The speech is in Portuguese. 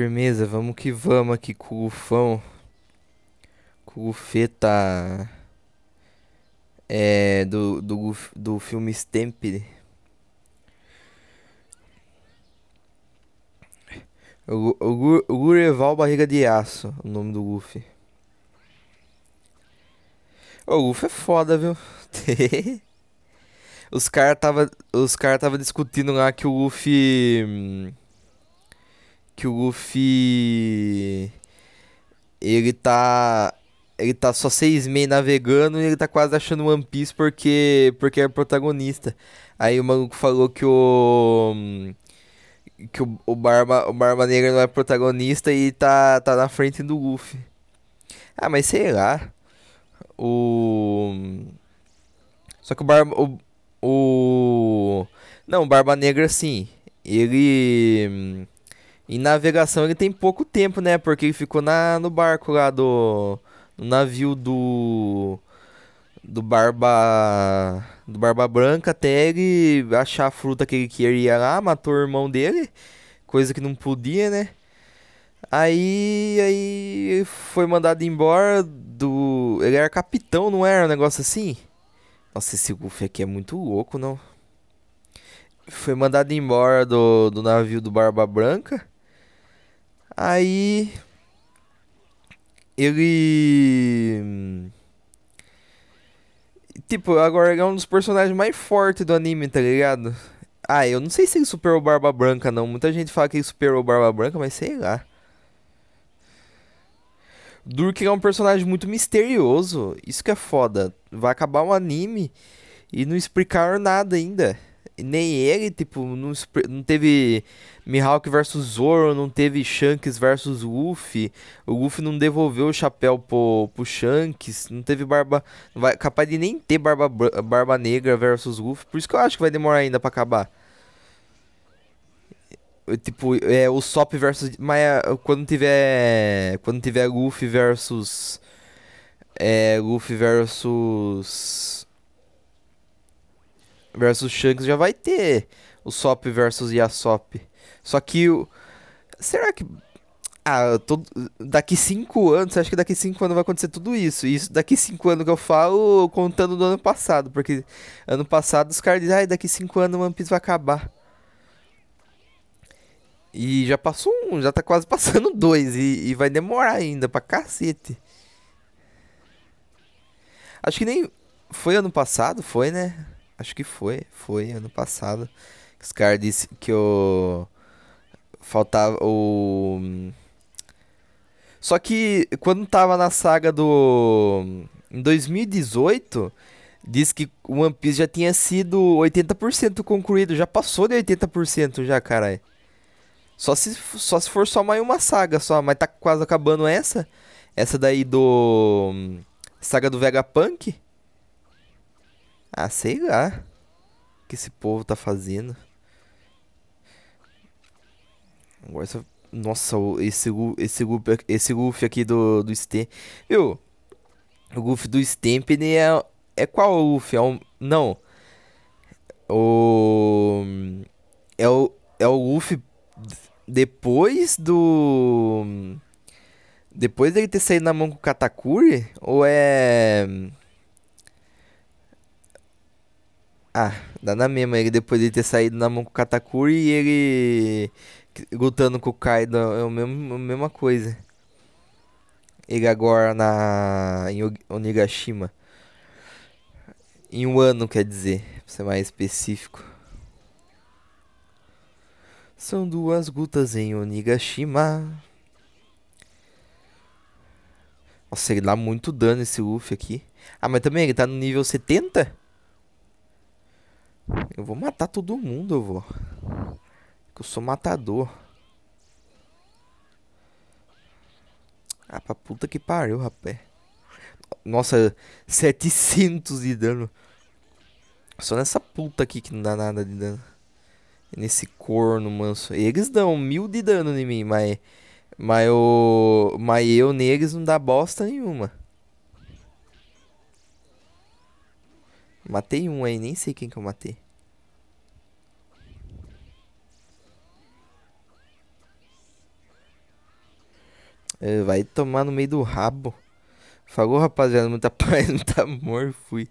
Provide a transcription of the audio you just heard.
firmeza, vamos que vamos aqui com o Gufão. Com o Feta. É. Do, do, do filme Stampede. O, o, o Gureval Barriga de Aço, o nome do Goofy. O Goofy é foda, viu? os caras tava, os cara tava discutindo lá que o Goofy hum, que o Luffy. Ele tá. Ele tá só seis meses navegando e ele tá quase achando One Piece porque, porque é protagonista. Aí o maluco falou que o. Que o, o, Barba, o Barba Negra não é protagonista e tá, tá na frente do Luffy. Ah, mas sei lá. O. Só que o Barba. O, o... Não, Barba Negra sim. Ele. Em navegação ele tem pouco tempo, né? Porque ele ficou na, no barco lá do. No navio do. Do Barba. Do Barba Branca até ele achar a fruta que ele queria lá, matou o irmão dele. Coisa que não podia, né? Aí, aí foi mandado embora do. Ele era capitão, não era um negócio assim? Nossa, esse Goofy aqui é muito louco, não. Foi mandado embora do, do navio do Barba Branca. Aí ele tipo, agora ele é um dos personagens mais fortes do anime, tá ligado? Ah, eu não sei se ele superou o Barba Branca não. Muita gente fala que ele superou o Barba Branca, mas sei lá. Durk é um personagem muito misterioso. Isso que é foda. Vai acabar o um anime e não explicaram nada ainda nem ele, tipo, não, não teve Mihawk versus Zoro, não teve Shanks versus Luffy. O Luffy não devolveu o chapéu pro, pro Shanks, não teve barba, não vai capaz de nem ter barba barba negra versus Luffy. Por isso que eu acho que vai demorar ainda para acabar. Tipo, é o Sop versus mas é, quando tiver quando tiver Luffy versus é Luffy versus versus Shanks já vai ter o Sop versus Yasop. Só que o. Será que. Ah, tô... daqui cinco anos, acho que daqui cinco anos vai acontecer tudo isso. E isso daqui cinco anos que eu falo, contando do ano passado. Porque ano passado os caras dizem, ai, ah, daqui cinco anos o One Piece vai acabar. E já passou um, já tá quase passando dois. E, e vai demorar ainda pra cacete. Acho que nem. Foi ano passado, foi, né? Acho que foi, foi ano passado. Que os caras disseram que o. Faltava o. Só que quando tava na saga do. Em 2018, diz que o One Piece já tinha sido 80% concluído. Já passou de 80% já, caralho. Só se, só se for só mais uma saga só, mas tá quase acabando essa. Essa daí do. Saga do Vegapunk. Ah, sei lá. O que esse povo tá fazendo. Agora essa Nossa, esse, esse, esse Luffy aqui do, do Stamp. Viu? O Luffy do Stamp, é. É qual o Luffy? É um. Não. O. É o. É o Luffy depois do. Depois dele ter saído na mão com o Katakuri? Ou é. Ah, dá na mesma. Ele depois de ter saído na mão com o Katakuri e ele lutando com o Kaido é o mesmo, a mesma coisa. Ele agora na em Onigashima. Em um ano, quer dizer, pra ser mais específico. São duas gutas em Onigashima. Nossa, ele dá muito dano esse Luffy aqui. Ah, mas também ele tá no nível 70? Eu vou matar todo mundo, eu vou. Que eu sou matador. Ah, pra puta que pariu, rapé. Nossa, 700 de dano. Só nessa puta aqui que não dá nada de dano. Nesse corno, manso. Eles dão mil de dano em mim, mas... Mas, o, mas eu neles não dá bosta nenhuma. Matei um aí, nem sei quem que eu matei. É, vai tomar no meio do rabo. Falou, rapaziada, muita paz, muita amor, fui.